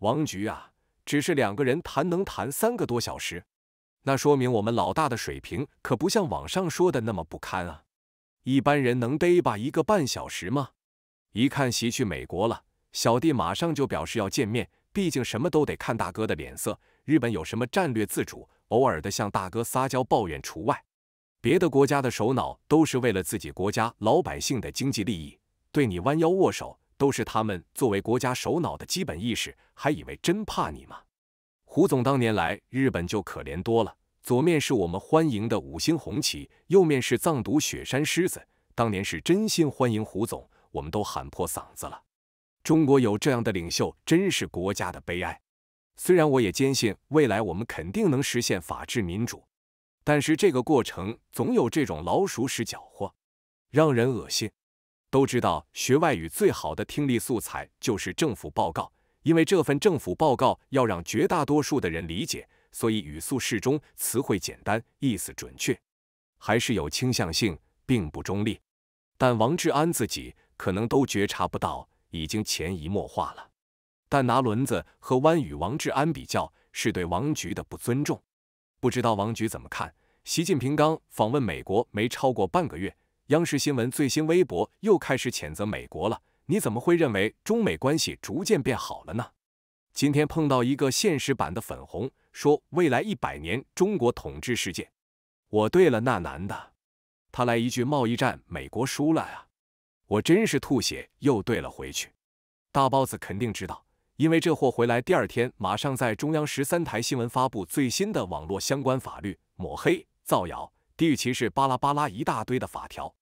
王局啊，只是两个人谈能谈三个多小时，那说明我们老大的水平可不像网上说的那么不堪啊。一般人能逮吧一个半小时吗？一看席去美国了，小弟马上就表示要见面，毕竟什么都得看大哥的脸色。日本有什么战略自主，偶尔的向大哥撒娇抱怨除外，别的国家的首脑都是为了自己国家老百姓的经济利益，对你弯腰握手。都是他们作为国家首脑的基本意识，还以为真怕你吗？胡总当年来日本就可怜多了，左面是我们欢迎的五星红旗，右面是藏独雪山狮子。当年是真心欢迎胡总，我们都喊破嗓子了。中国有这样的领袖真是国家的悲哀。虽然我也坚信未来我们肯定能实现法治民主，但是这个过程总有这种老鼠屎搅和，让人恶心。都知道学外语最好的听力素材就是政府报告，因为这份政府报告要让绝大多数的人理解，所以语速适中，词汇简单，意思准确，还是有倾向性，并不中立。但王志安自己可能都觉察不到，已经潜移默化了。但拿轮子和湾语王志安比较，是对王局的不尊重，不知道王局怎么看？习近平刚访问美国没超过半个月。央视新闻最新微博又开始谴责美国了。你怎么会认为中美关系逐渐变好了呢？今天碰到一个现实版的粉红，说未来一百年中国统治世界。我对了，那男的，他来一句贸易战，美国输了啊！我真是吐血，又对了回去。大包子肯定知道，因为这货回来第二天马上在中央十三台新闻发布最新的网络相关法律，抹黑、造谣、地域歧视，巴拉巴拉一大堆的法条。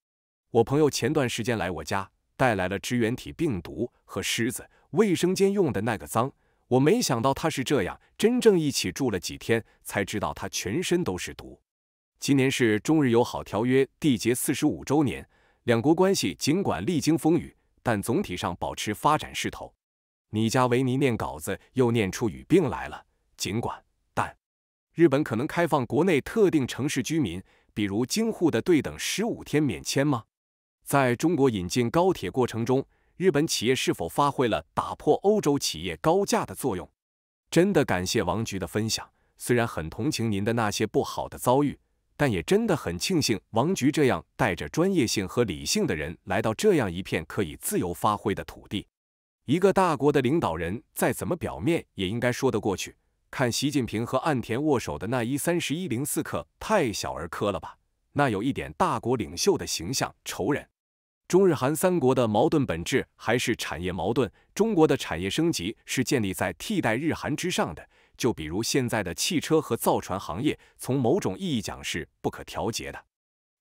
我朋友前段时间来我家，带来了支原体病毒和虱子，卫生间用的那个脏。我没想到他是这样，真正一起住了几天，才知道他全身都是毒。今年是中日友好条约缔结四十五周年，两国关系尽管历经风雨，但总体上保持发展势头。你家维尼念稿子又念出语病来了。尽管但，日本可能开放国内特定城市居民，比如京沪的对等十五天免签吗？在中国引进高铁过程中，日本企业是否发挥了打破欧洲企业高价的作用？真的感谢王局的分享。虽然很同情您的那些不好的遭遇，但也真的很庆幸王局这样带着专业性和理性的人来到这样一片可以自由发挥的土地。一个大国的领导人再怎么表面也应该说得过去。看习近平和岸田握手的那一三十一零四克，太小儿科了吧？那有一点大国领袖的形象，仇人。中日韩三国的矛盾本质还是产业矛盾。中国的产业升级是建立在替代日韩之上的，就比如现在的汽车和造船行业，从某种意义讲是不可调节的。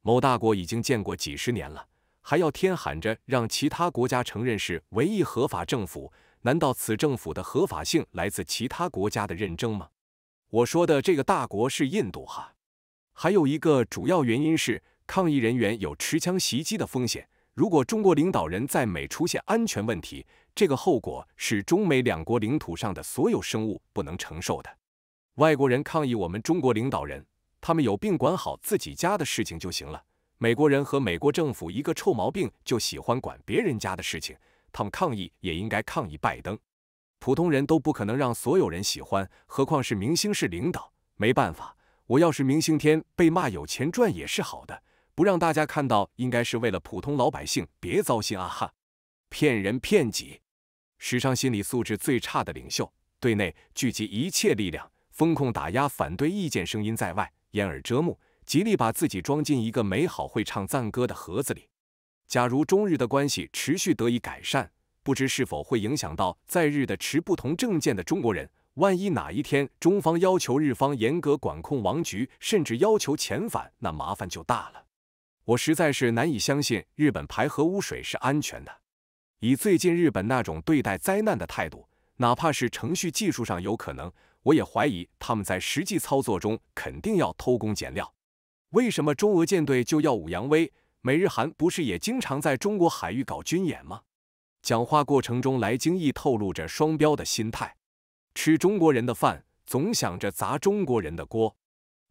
某大国已经建国几十年了，还要天喊着让其他国家承认是唯一合法政府？难道此政府的合法性来自其他国家的认证吗？我说的这个大国是印度哈。还有一个主要原因是，抗议人员有持枪袭击的风险。如果中国领导人在美出现安全问题，这个后果是中美两国领土上的所有生物不能承受的。外国人抗议我们中国领导人，他们有病，管好自己家的事情就行了。美国人和美国政府一个臭毛病，就喜欢管别人家的事情。他们抗议也应该抗议拜登。普通人都不可能让所有人喜欢，何况是明星是领导。没办法，我要是明星，天被骂有钱赚也是好的。不让大家看到，应该是为了普通老百姓别糟心啊！哈，骗人骗己，史上心理素质最差的领袖，对内聚集一切力量，封控打压反对意见声音，在外掩耳遮目，极力把自己装进一个美好会唱赞歌的盒子里。假如中日的关系持续得以改善，不知是否会影响到在日的持不同政见的中国人？万一哪一天中方要求日方严格管控王局，甚至要求遣返，那麻烦就大了。我实在是难以相信日本排核污水是安全的。以最近日本那种对待灾难的态度，哪怕是程序技术上有可能，我也怀疑他们在实际操作中肯定要偷工减料。为什么中俄舰队就耀武扬威？美日韩不是也经常在中国海域搞军演吗？讲话过程中，来京亦透露着双标的心态，吃中国人的饭，总想着砸中国人的锅。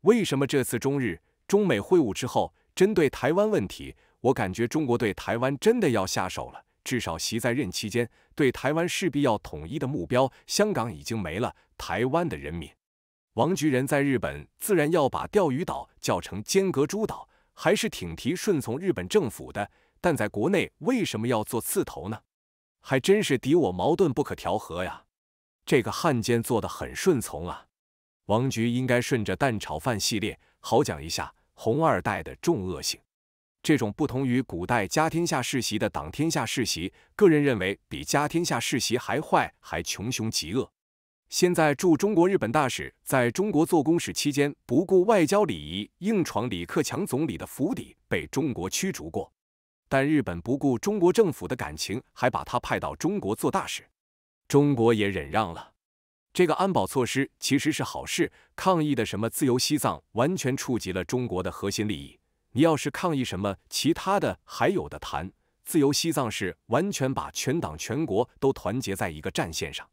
为什么这次中日、中美会晤之后？针对台湾问题，我感觉中国对台湾真的要下手了。至少习在任期间，对台湾势必要统一的目标，香港已经没了，台湾的人民。王菊人在日本自然要把钓鱼岛叫成尖阁诸岛，还是挺提顺从日本政府的。但在国内，为什么要做刺头呢？还真是敌我矛盾不可调和呀！这个汉奸做的很顺从啊！王菊应该顺着蛋炒饭系列，好讲一下。红二代的重恶性，这种不同于古代家天下世袭的党天下世袭，个人认为比家天下世袭还坏，还穷凶极恶。现在驻中国日本大使在中国做公使期间，不顾外交礼仪，硬闯李克强总理的府邸，被中国驱逐过。但日本不顾中国政府的感情，还把他派到中国做大使，中国也忍让了。这个安保措施其实是好事。抗议的什么自由西藏，完全触及了中国的核心利益。你要是抗议什么其他的，还有的谈。自由西藏是完全把全党全国都团结在一个战线上。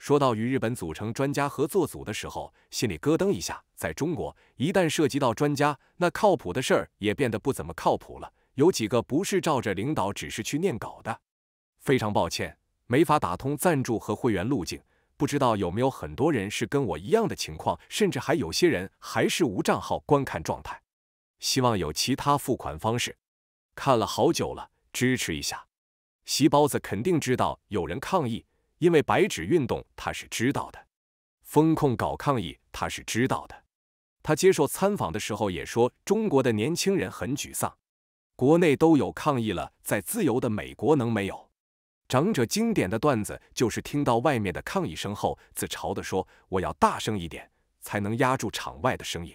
说到与日本组成专家合作组的时候，心里咯噔一下。在中国，一旦涉及到专家，那靠谱的事儿也变得不怎么靠谱了。有几个不是照着领导指示去念稿的。非常抱歉，没法打通赞助和会员路径。不知道有没有很多人是跟我一样的情况，甚至还有些人还是无账号观看状态。希望有其他付款方式。看了好久了，支持一下。席包子肯定知道有人抗议，因为白纸运动他是知道的，风控搞抗议他是知道的。他接受参访的时候也说中国的年轻人很沮丧，国内都有抗议了，在自由的美国能没有？长者经典的段子就是听到外面的抗议声后，自嘲地说：“我要大声一点，才能压住场外的声音。”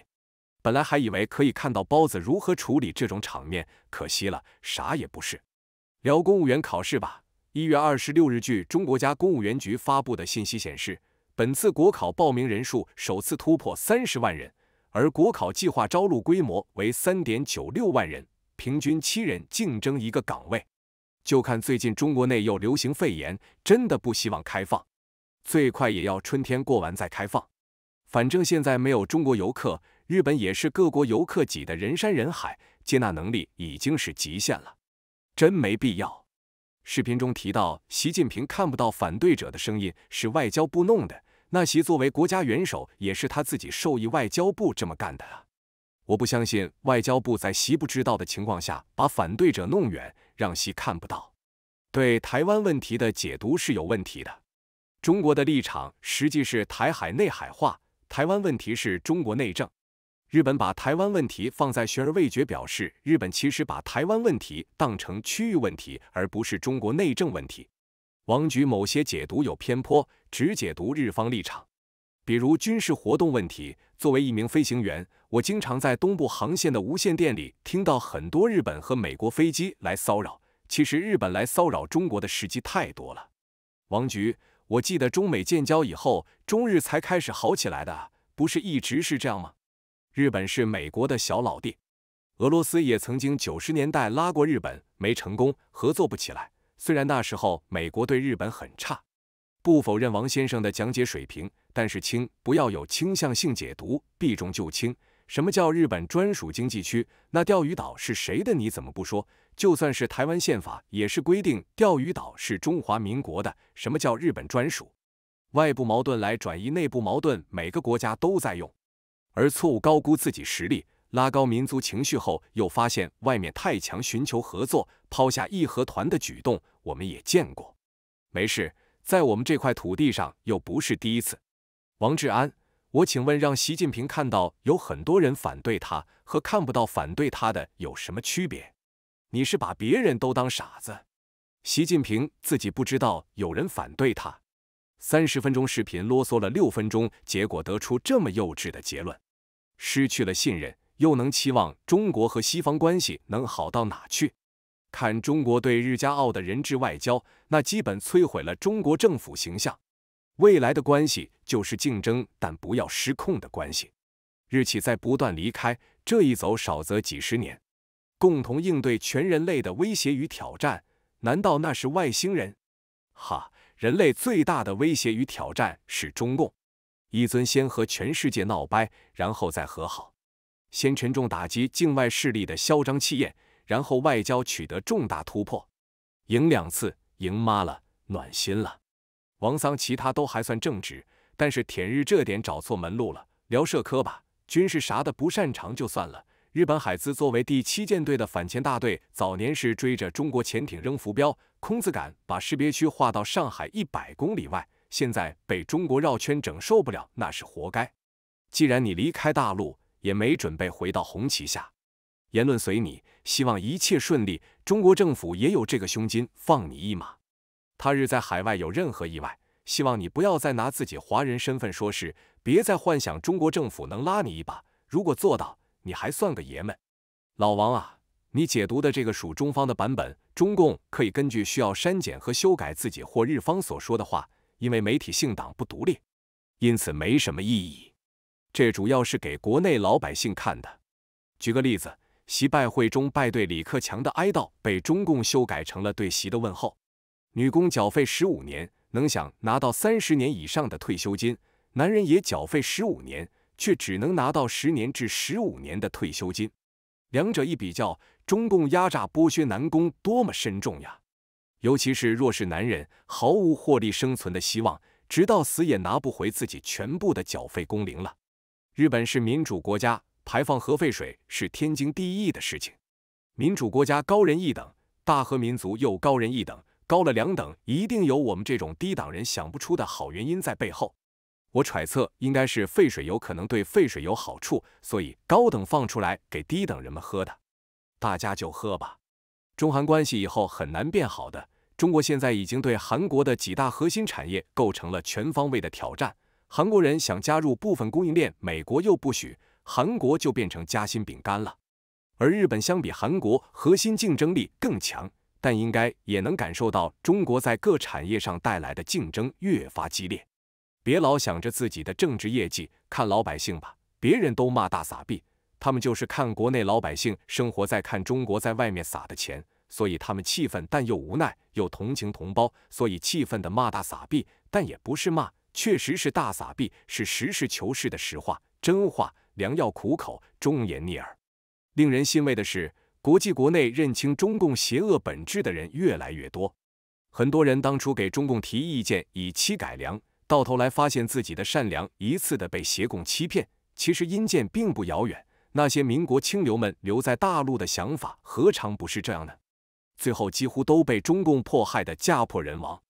本来还以为可以看到包子如何处理这种场面，可惜了，啥也不是。聊公务员考试吧。一月二十六日，据中国家公务员局发布的信息显示，本次国考报名人数首次突破三十万人，而国考计划招录规模为三点九六万人，平均七人竞争一个岗位。就看最近中国内又流行肺炎，真的不希望开放，最快也要春天过完再开放。反正现在没有中国游客，日本也是各国游客挤得人山人海，接纳能力已经是极限了，真没必要。视频中提到习近平看不到反对者的声音，是外交部弄的。那习作为国家元首，也是他自己授意外交部这么干的啊！我不相信外交部在习不知道的情况下把反对者弄远。让西看不到，对台湾问题的解读是有问题的。中国的立场实际是台海内海化，台湾问题是中国内政。日本把台湾问题放在悬而未决，表示日本其实把台湾问题当成区域问题，而不是中国内政问题。王局某些解读有偏颇，只解读日方立场，比如军事活动问题。作为一名飞行员。我经常在东部航线的无线电里听到很多日本和美国飞机来骚扰。其实日本来骚扰中国的时机太多了。王局，我记得中美建交以后，中日才开始好起来的，不是一直是这样吗？日本是美国的小老弟，俄罗斯也曾经九十年代拉过日本，没成功，合作不起来。虽然那时候美国对日本很差，不否认王先生的讲解水平，但是请不要有倾向性解读，避重就轻。什么叫日本专属经济区？那钓鱼岛是谁的？你怎么不说？就算是台湾宪法也是规定钓鱼岛是中华民国的。什么叫日本专属？外部矛盾来转移内部矛盾，每个国家都在用。而错误高估自己实力，拉高民族情绪后又发现外面太强，寻求合作，抛下义和团的举动，我们也见过。没事，在我们这块土地上又不是第一次。王志安。我请问，让习近平看到有很多人反对他，和看不到反对他的有什么区别？你是把别人都当傻子？习近平自己不知道有人反对他。三十分钟视频啰嗦了六分钟，结果得出这么幼稚的结论，失去了信任，又能期望中国和西方关系能好到哪去？看中国对日加澳的人质外交，那基本摧毁了中国政府形象。未来的关系就是竞争，但不要失控的关系。日企在不断离开，这一走少则几十年，共同应对全人类的威胁与挑战。难道那是外星人？哈，人类最大的威胁与挑战是中共。一尊先和全世界闹掰，然后再和好。先沉重打击境外势力的嚣张气焰，然后外交取得重大突破，赢两次，赢妈了，暖心了。王桑，其他都还算正直，但是舔日这点找错门路了。聊社科吧，军事啥的不擅长就算了。日本海自作为第七舰队的反潜大队，早年是追着中国潜艇扔浮标，空子敢把识别区划到上海一百公里外，现在被中国绕圈整受不了，那是活该。既然你离开大陆，也没准备回到红旗下，言论随你，希望一切顺利。中国政府也有这个胸襟，放你一马。他日在海外有任何意外，希望你不要再拿自己华人身份说事，别再幻想中国政府能拉你一把。如果做到，你还算个爷们。老王啊，你解读的这个属中方的版本，中共可以根据需要删减和修改自己或日方所说的话，因为媒体性党不独立，因此没什么意义。这主要是给国内老百姓看的。举个例子，习拜会中拜对李克强的哀悼被中共修改成了对习的问候。女工缴费十五年能想拿到三十年以上的退休金，男人也缴费十五年却只能拿到十年至十五年的退休金，两者一比较，中共压榨剥削男工多么深重呀！尤其是弱势男人，毫无获利生存的希望，直到死也拿不回自己全部的缴费工龄了。日本是民主国家，排放核废水是天经地义的事情，民主国家高人一等，大和民族又高人一等。高了两等，一定有我们这种低档人想不出的好原因在背后。我揣测，应该是废水有可能对废水有好处，所以高等放出来给低等人们喝的。大家就喝吧。中韩关系以后很难变好的。中国现在已经对韩国的几大核心产业构成了全方位的挑战。韩国人想加入部分供应链，美国又不许，韩国就变成夹心饼干了。而日本相比韩国，核心竞争力更强。但应该也能感受到，中国在各产业上带来的竞争越发激烈。别老想着自己的政治业绩，看老百姓吧。别人都骂大撒币，他们就是看国内老百姓生活在看中国在外面撒的钱，所以他们气愤，但又无奈，又同情同胞，所以气愤的骂大撒币，但也不是骂，确实是大撒币，是实事求是的实话、真话、良药苦口、忠言逆耳。令人欣慰的是。国际国内认清中共邪恶本质的人越来越多，很多人当初给中共提意见以期改良，到头来发现自己的善良一次的被邪共欺骗。其实阴见并不遥远，那些民国清流们留在大陆的想法何尝不是这样呢？最后几乎都被中共迫害的家破人亡。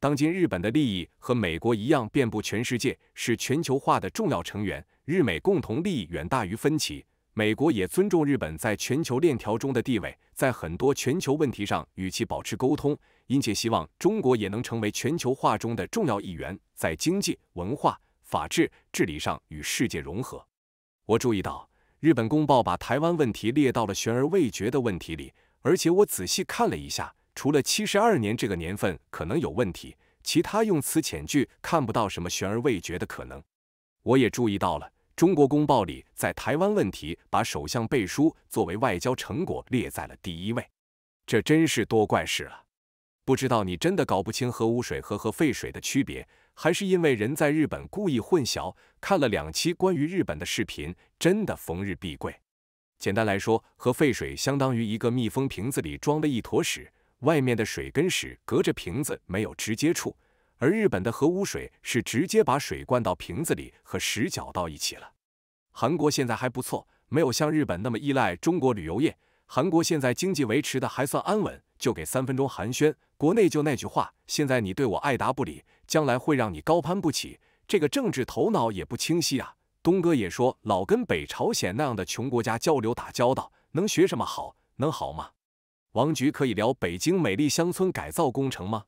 当今日本的利益和美国一样遍布全世界，是全球化的重要成员。日美共同利益远大于分歧。美国也尊重日本在全球链条中的地位，在很多全球问题上与其保持沟通，殷切希望中国也能成为全球化中的重要一员，在经济、文化、法治、治理上与世界融合。我注意到《日本公报》把台湾问题列到了悬而未决的问题里，而且我仔细看了一下，除了七十二年这个年份可能有问题，其他用词遣句看不到什么悬而未决的可能。我也注意到了。中国公报里在台湾问题把首相背书作为外交成果列在了第一位，这真是多怪事了。不知道你真的搞不清核污水和核废水的区别，还是因为人在日本故意混淆？看了两期关于日本的视频，真的逢日必贵。简单来说，核废水相当于一个密封瓶子里装的一坨屎，外面的水跟屎隔着瓶子没有直接触。而日本的核污水是直接把水灌到瓶子里和石搅到一起了。韩国现在还不错，没有像日本那么依赖中国旅游业。韩国现在经济维持的还算安稳，就给三分钟寒暄。国内就那句话，现在你对我爱答不理，将来会让你高攀不起。这个政治头脑也不清晰啊！东哥也说，老跟北朝鲜那样的穷国家交流打交道，能学什么好？能好吗？王局可以聊北京美丽乡村改造工程吗？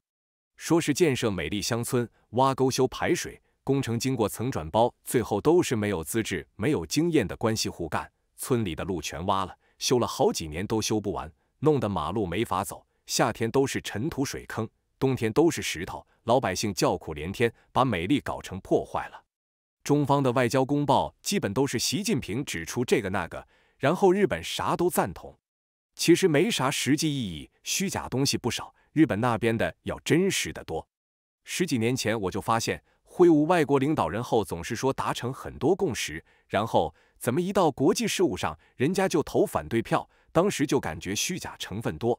说是建设美丽乡村，挖沟修排水工程，经过层转包，最后都是没有资质、没有经验的关系户干。村里的路全挖了，修了好几年都修不完，弄得马路没法走。夏天都是尘土水坑，冬天都是石头，老百姓叫苦连天，把美丽搞成破坏了。中方的外交公报基本都是习近平指出这个那个，然后日本啥都赞同，其实没啥实际意义，虚假东西不少。日本那边的要真实的多。十几年前我就发现，会晤外国领导人后总是说达成很多共识，然后怎么一到国际事务上，人家就投反对票，当时就感觉虚假成分多。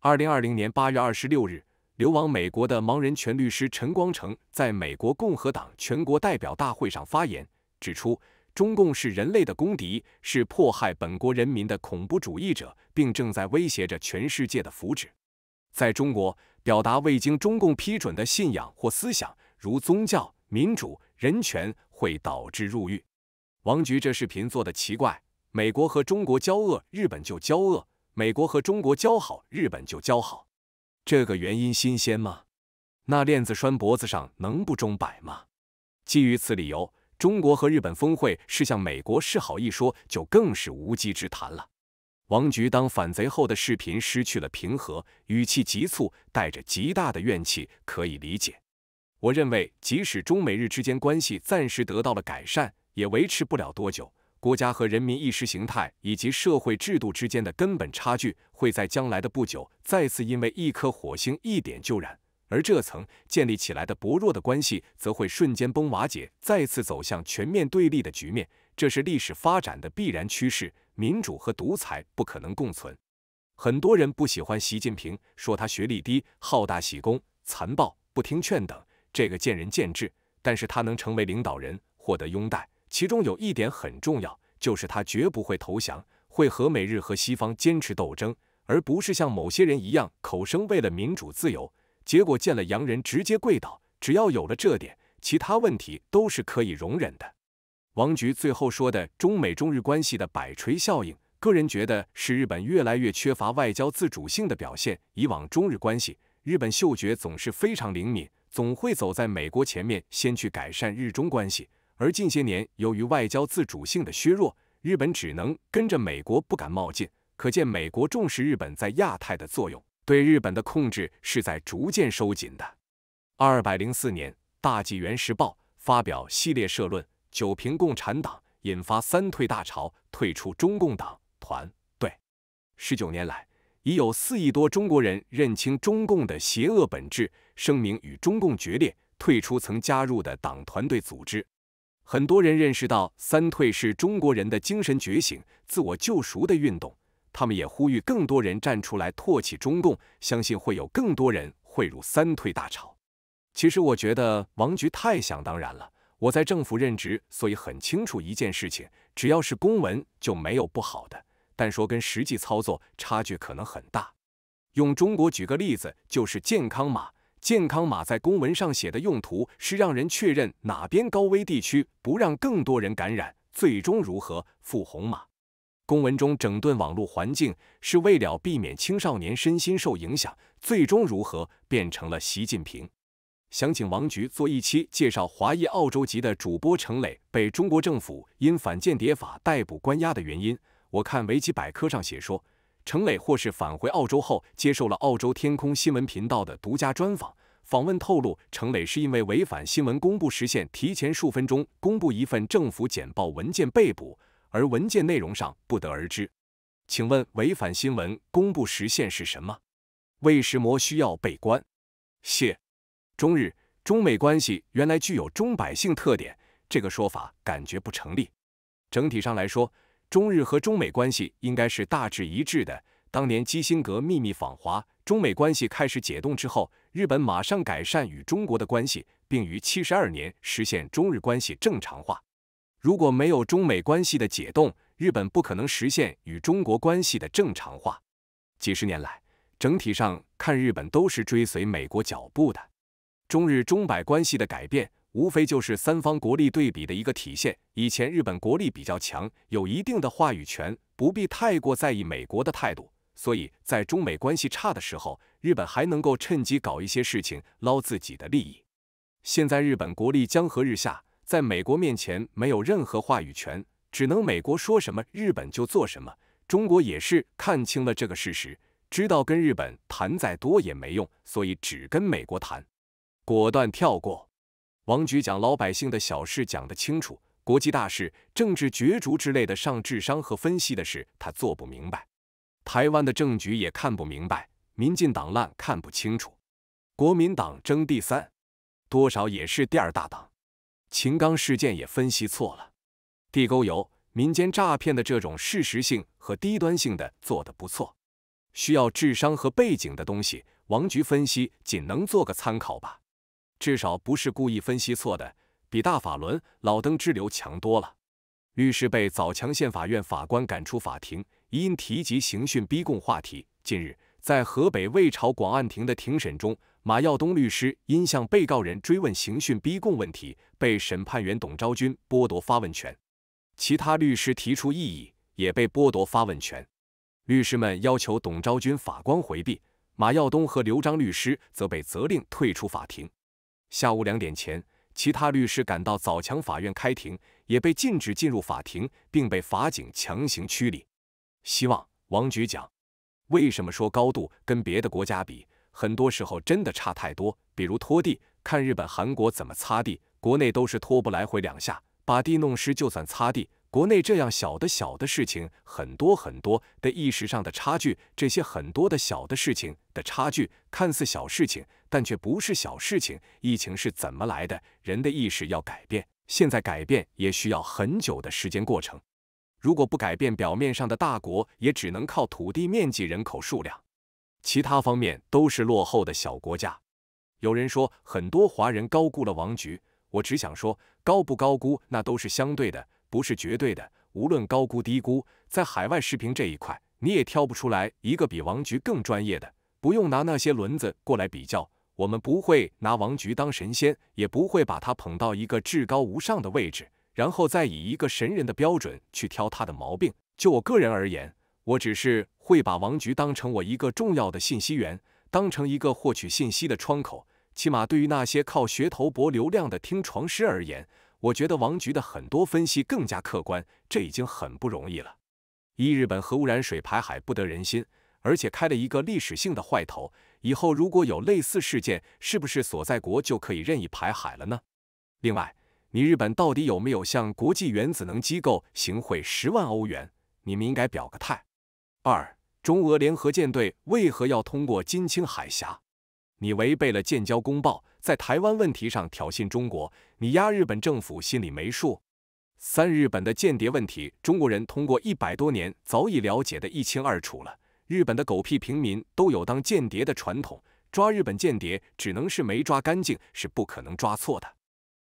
二零二零年八月二十六日，流亡美国的盲人权律师陈光诚在美国共和党全国代表大会上发言，指出中共是人类的公敌，是迫害本国人民的恐怖主义者，并正在威胁着全世界的福祉。在中国，表达未经中共批准的信仰或思想，如宗教、民主、人权，会导致入狱。王局这视频做的奇怪，美国和中国交恶，日本就交恶；美国和中国交好，日本就交好。这个原因新鲜吗？那链子拴脖子上能不中摆吗？基于此理由，中国和日本峰会是向美国示好一说，就更是无稽之谈了。王菊当反贼后的视频失去了平和，语气急促，带着极大的怨气，可以理解。我认为，即使中美日之间关系暂时得到了改善，也维持不了多久。国家和人民意识形态以及社会制度之间的根本差距，会在将来的不久再次因为一颗火星一点就燃，而这层建立起来的薄弱的关系，则会瞬间崩瓦解，再次走向全面对立的局面。这是历史发展的必然趋势。民主和独裁不可能共存。很多人不喜欢习近平，说他学历低、好大喜功、残暴、不听劝等，这个见仁见智。但是他能成为领导人，获得拥戴，其中有一点很重要，就是他绝不会投降，会和美日和西方坚持斗争，而不是像某些人一样口声为了民主自由，结果见了洋人直接跪倒。只要有了这点，其他问题都是可以容忍的。王菊最后说的中美中日关系的摆锤效应，个人觉得是日本越来越缺乏外交自主性的表现。以往中日关系，日本嗅觉总是非常灵敏，总会走在美国前面，先去改善日中关系。而近些年，由于外交自主性的削弱，日本只能跟着美国，不敢冒进。可见，美国重视日本在亚太的作用，对日本的控制是在逐渐收紧的。二百零四年，《大纪元时报》发表系列社论。九平共产党引发三退大潮，退出中共党团队。十九年来，已有四亿多中国人认清中共的邪恶本质，声明与中共决裂，退出曾加入的党团队组织。很多人认识到三退是中国人的精神觉醒、自我救赎的运动。他们也呼吁更多人站出来唾弃中共，相信会有更多人汇入三退大潮。其实，我觉得王局太想当然了。我在政府任职，所以很清楚一件事情：只要是公文就没有不好的，但说跟实际操作差距可能很大。用中国举个例子，就是健康码。健康码在公文上写的用途是让人确认哪边高危地区，不让更多人感染。最终如何？复红码。公文中整顿网络环境是为了避免青少年身心受影响，最终如何？变成了习近平。想请王局做一期介绍华裔澳洲籍的主播程磊被中国政府因反间谍法逮捕关押的原因。我看维基百科上写说，程磊或是返回澳洲后接受了澳洲天空新闻频道的独家专访，访问透露程磊是因为违反新闻公布时限，提前数分钟公布一份政府简报文件被捕，而文件内容上不得而知。请问违反新闻公布时限是什么？为什么需要被关？谢。中日、中美关系原来具有中百姓特点，这个说法感觉不成立。整体上来说，中日和中美关系应该是大致一致的。当年基辛格秘密访华，中美关系开始解冻之后，日本马上改善与中国的关系，并于七十二年实现中日关系正常化。如果没有中美关系的解冻，日本不可能实现与中国关系的正常化。几十年来，整体上看，日本都是追随美国脚步的。中日中百关系的改变，无非就是三方国力对比的一个体现。以前日本国力比较强，有一定的话语权，不必太过在意美国的态度。所以在中美关系差的时候，日本还能够趁机搞一些事情捞自己的利益。现在日本国力江河日下，在美国面前没有任何话语权，只能美国说什么日本就做什么。中国也是看清了这个事实，知道跟日本谈再多也没用，所以只跟美国谈。果断跳过。王局讲老百姓的小事讲得清楚，国际大事、政治角逐之类的上智商和分析的事他做不明白，台湾的政局也看不明白，民进党烂看不清楚，国民党争第三，多少也是第二大党。秦刚事件也分析错了，地沟油、民间诈骗的这种事实性和低端性的做得不错，需要智商和背景的东西，王局分析仅能做个参考吧。至少不是故意分析错的，比大法轮老登之流强多了。律师被枣强县法院法官赶出法庭，因提及刑讯逼供话题。近日，在河北魏朝广案庭的庭审中，马耀东律师因向被告人追问刑讯逼供问题，被审判员董昭君剥夺发问权。其他律师提出异议，也被剥夺发问权。律师们要求董昭君法官回避，马耀东和刘章律师则被责令退出法庭。下午两点前，其他律师赶到枣强法院开庭，也被禁止进入法庭，并被法警强行驱离。希望王局讲，为什么说高度跟别的国家比，很多时候真的差太多。比如拖地，看日本、韩国怎么擦地，国内都是拖不来回两下，把地弄湿就算擦地。国内这样小的小的事情很多很多的意识上的差距，这些很多的小的事情的差距，看似小事情，但却不是小事情。疫情是怎么来的？人的意识要改变，现在改变也需要很久的时间过程。如果不改变，表面上的大国也只能靠土地面积、人口数量，其他方面都是落后的小国家。有人说很多华人高估了王局，我只想说高不高估那都是相对的。不是绝对的，无论高估低估，在海外视频这一块，你也挑不出来一个比王局更专业的。不用拿那些轮子过来比较，我们不会拿王局当神仙，也不会把他捧到一个至高无上的位置，然后再以一个神人的标准去挑他的毛病。就我个人而言，我只是会把王局当成我一个重要的信息源，当成一个获取信息的窗口。起码对于那些靠噱头博流量的听床师而言。我觉得王局的很多分析更加客观，这已经很不容易了。一，日本核污染水排海不得人心，而且开了一个历史性的坏头，以后如果有类似事件，是不是所在国就可以任意排海了呢？另外，你日本到底有没有向国际原子能机构行贿十万欧元？你们应该表个态。二，中俄联合舰队为何要通过金青海峡？你违背了建交公报。在台湾问题上挑衅中国，你压日本政府心里没数？三日本的间谍问题，中国人通过一百多年早已了解得一清二楚了。日本的狗屁平民都有当间谍的传统，抓日本间谍只能是没抓干净，是不可能抓错的。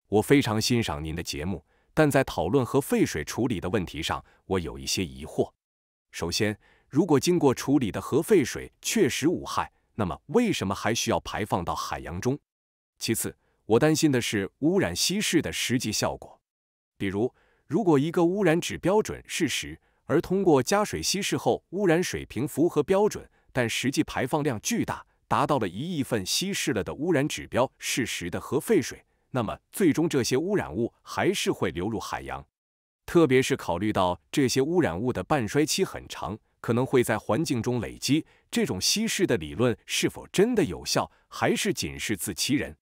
我非常欣赏您的节目，但在讨论和废水处理的问题上，我有一些疑惑。首先，如果经过处理的核废水确实无害，那么为什么还需要排放到海洋中？其次，我担心的是污染稀释的实际效果。比如，如果一个污染指标准是十，而通过加水稀释后，污染水平符合标准，但实际排放量巨大，达到了一亿份稀释了的污染指标是十的核废水，那么最终这些污染物还是会流入海洋。特别是考虑到这些污染物的半衰期很长，可能会在环境中累积。这种稀释的理论是否真的有效，还是仅是自欺人？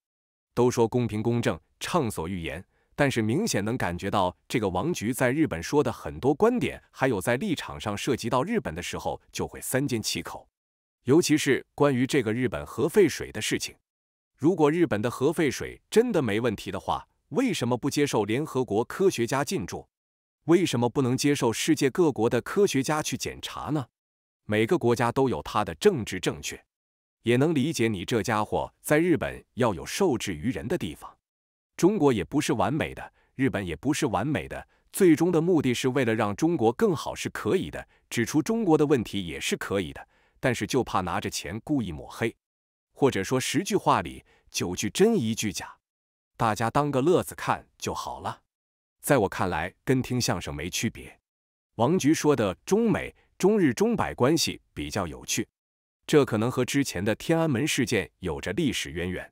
都说公平公正、畅所欲言，但是明显能感觉到，这个王局在日本说的很多观点，还有在立场上涉及到日本的时候，就会三缄其口。尤其是关于这个日本核废水的事情，如果日本的核废水真的没问题的话，为什么不接受联合国科学家进驻？为什么不能接受世界各国的科学家去检查呢？每个国家都有它的政治正确。也能理解你这家伙在日本要有受制于人的地方，中国也不是完美的，日本也不是完美的，最终的目的是为了让中国更好是可以的，指出中国的问题也是可以的，但是就怕拿着钱故意抹黑，或者说十句话里九句真一句假，大家当个乐子看就好了，在我看来跟听相声没区别。王菊说的中美、中日、中百关系比较有趣。这可能和之前的天安门事件有着历史渊源。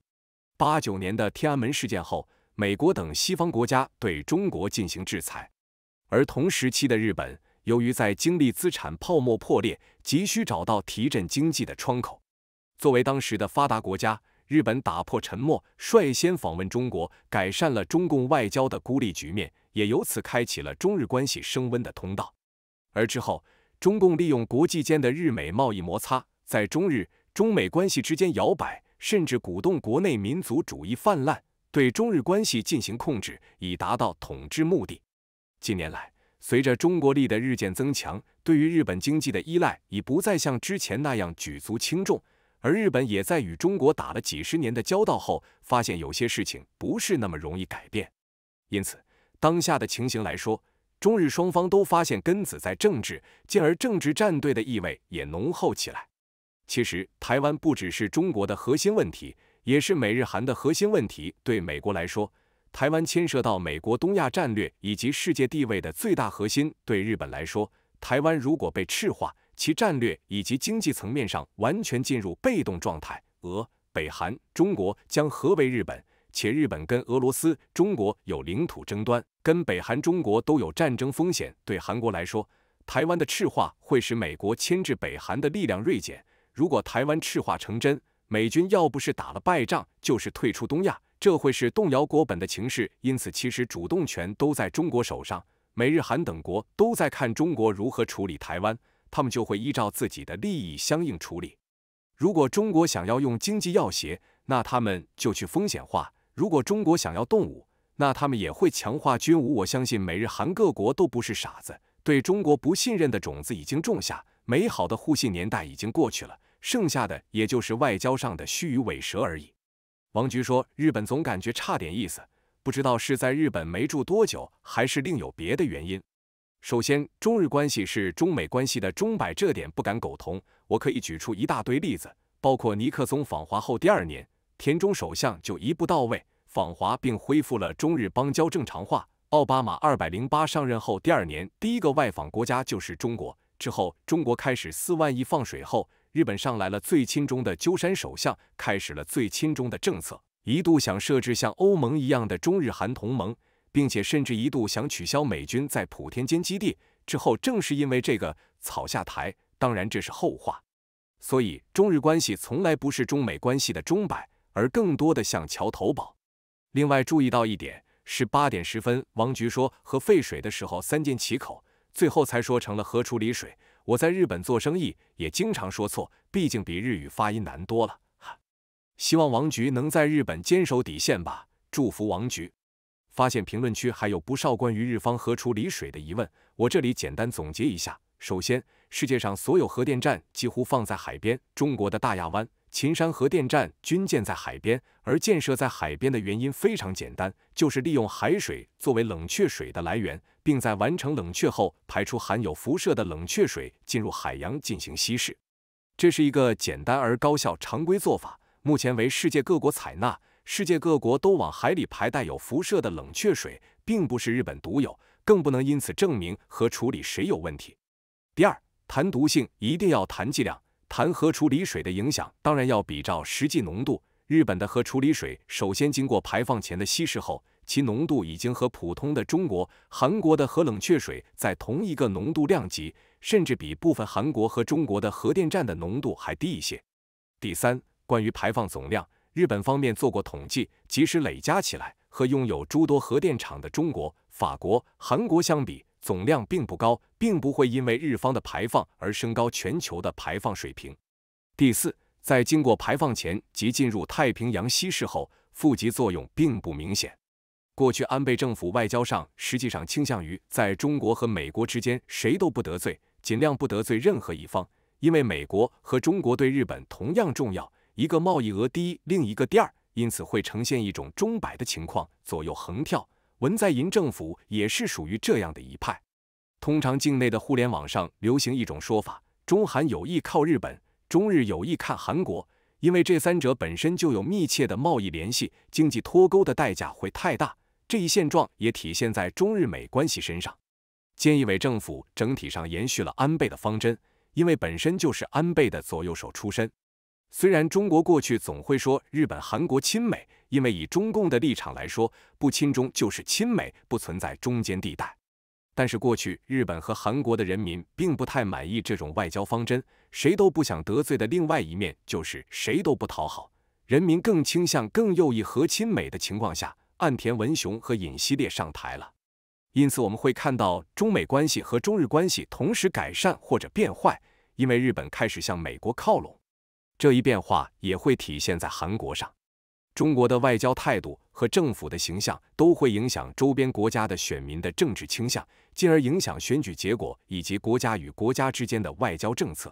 八九年的天安门事件后，美国等西方国家对中国进行制裁，而同时期的日本，由于在经历资产泡沫破裂，急需找到提振经济的窗口。作为当时的发达国家，日本打破沉默，率先访问中国，改善了中共外交的孤立局面，也由此开启了中日关系升温的通道。而之后，中共利用国际间的日美贸易摩擦。在中日、中美关系之间摇摆，甚至鼓动国内民族主义泛滥，对中日关系进行控制，以达到统治目的。近年来，随着中国力的日渐增强，对于日本经济的依赖已不再像之前那样举足轻重，而日本也在与中国打了几十年的交道后，发现有些事情不是那么容易改变。因此，当下的情形来说，中日双方都发现根子在政治，进而政治站队的意味也浓厚起来。其实，台湾不只是中国的核心问题，也是美日韩的核心问题。对美国来说，台湾牵涉到美国东亚战略以及世界地位的最大核心；对日本来说，台湾如果被赤化，其战略以及经济层面上完全进入被动状态。俄、北韩、中国将何为日本？且日本跟俄罗斯、中国有领土争端，跟北韩、中国都有战争风险。对韩国来说，台湾的赤化会使美国牵制北韩的力量锐减。如果台湾赤化成真，美军要不是打了败仗，就是退出东亚，这会是动摇国本的情势。因此，其实主动权都在中国手上。美日韩等国都在看中国如何处理台湾，他们就会依照自己的利益相应处理。如果中国想要用经济要挟，那他们就去风险化；如果中国想要动武，那他们也会强化军武。我相信美日韩各国都不是傻子，对中国不信任的种子已经种下，美好的互信年代已经过去了。剩下的也就是外交上的虚与委蛇而已。王局说，日本总感觉差点意思，不知道是在日本没住多久，还是另有别的原因。首先，中日关系是中美关系的钟摆，这点不敢苟同。我可以举出一大堆例子，包括尼克松访华后第二年，田中首相就一步到位访华，并恢复了中日邦交正常化。奥巴马二百零八上任后第二年，第一个外访国家就是中国。之后，中国开始四万亿放水后。日本上来了最亲中的鸠山首相，开始了最亲中的政策，一度想设置像欧盟一样的中日韩同盟，并且甚至一度想取消美军在普天间基地。之后正是因为这个草下台，当然这是后话。所以中日关系从来不是中美关系的钟摆，而更多的像桥头堡。另外注意到一点是八点十分，王局说和废水的时候三缄其口。最后才说成了核处理水。我在日本做生意也经常说错，毕竟比日语发音难多了。哈，希望王局能在日本坚守底线吧。祝福王局。发现评论区还有不少关于日方核处理水的疑问，我这里简单总结一下。首先，世界上所有核电站几乎放在海边，中国的大亚湾、秦山核电站均建在海边，而建设在海边的原因非常简单，就是利用海水作为冷却水的来源。并在完成冷却后，排出含有辐射的冷却水进入海洋进行稀释，这是一个简单而高效常规做法，目前为世界各国采纳。世界各国都往海里排带有辐射的冷却水，并不是日本独有，更不能因此证明和处理谁有问题。第二，谈毒性一定要谈剂量，谈核处理水的影响，当然要比照实际浓度。日本的核处理水首先经过排放前的稀释后。其浓度已经和普通的中国、韩国的核冷却水在同一个浓度量级，甚至比部分韩国和中国的核电站的浓度还低一些。第三，关于排放总量，日本方面做过统计，即使累加起来，和拥有诸多核电厂的中国、法国、韩国相比，总量并不高，并不会因为日方的排放而升高全球的排放水平。第四，在经过排放前及进入太平洋稀释后，负极作用并不明显。过去安倍政府外交上实际上倾向于在中国和美国之间谁都不得罪，尽量不得罪任何一方，因为美国和中国对日本同样重要，一个贸易额第一，另一个第二，因此会呈现一种钟摆的情况，左右横跳。文在寅政府也是属于这样的一派。通常境内的互联网上流行一种说法：中韩有意靠日本，中日有意看韩国，因为这三者本身就有密切的贸易联系，经济脱钩的代价会太大。这一现状也体现在中日美关系身上。菅义伟政府整体上延续了安倍的方针，因为本身就是安倍的左右手出身。虽然中国过去总会说日本、韩国亲美，因为以中共的立场来说，不亲中就是亲美，不存在中间地带。但是过去日本和韩国的人民并不太满意这种外交方针，谁都不想得罪的另外一面就是谁都不讨好。人民更倾向更右翼和亲美的情况下。岸田文雄和尹锡烈上台了，因此我们会看到中美关系和中日关系同时改善或者变坏，因为日本开始向美国靠拢。这一变化也会体现在韩国上。中国的外交态度和政府的形象都会影响周边国家的选民的政治倾向，进而影响选举结果以及国家与国家之间的外交政策。